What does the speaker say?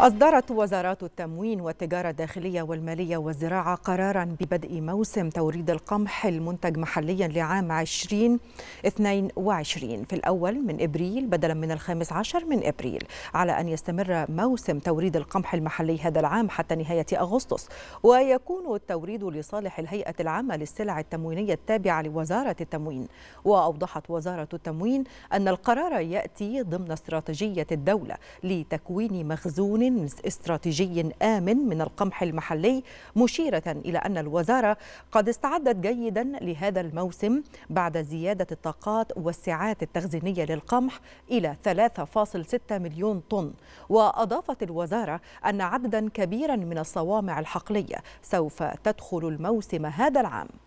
أصدرت وزارات التموين والتجارة الداخلية والمالية والزراعة قرارا ببدء موسم توريد القمح المنتج محليا لعام 2022 في الأول من إبريل بدلا من الخامس عشر من إبريل على أن يستمر موسم توريد القمح المحلي هذا العام حتى نهاية أغسطس ويكون التوريد لصالح الهيئة العامة للسلع التموينية التابعة لوزارة التموين وأوضحت وزارة التموين أن القرار يأتي ضمن استراتيجية الدولة لتكوين مخزون تضمين استراتيجي آمن من القمح المحلي مشيرة إلى أن الوزارة قد استعدت جيدا لهذا الموسم بعد زيادة الطاقات والسعات التخزينية للقمح إلى 3.6 مليون طن وأضافت الوزارة أن عددا كبيرا من الصوامع الحقلية سوف تدخل الموسم هذا العام